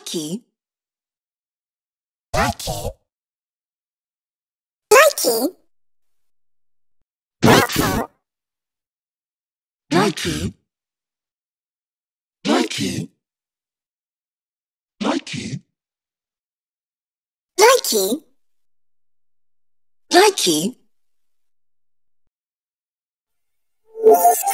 Likey. Likey. Likey. Likey. Likey. Likey. Likey. Likey. Likey.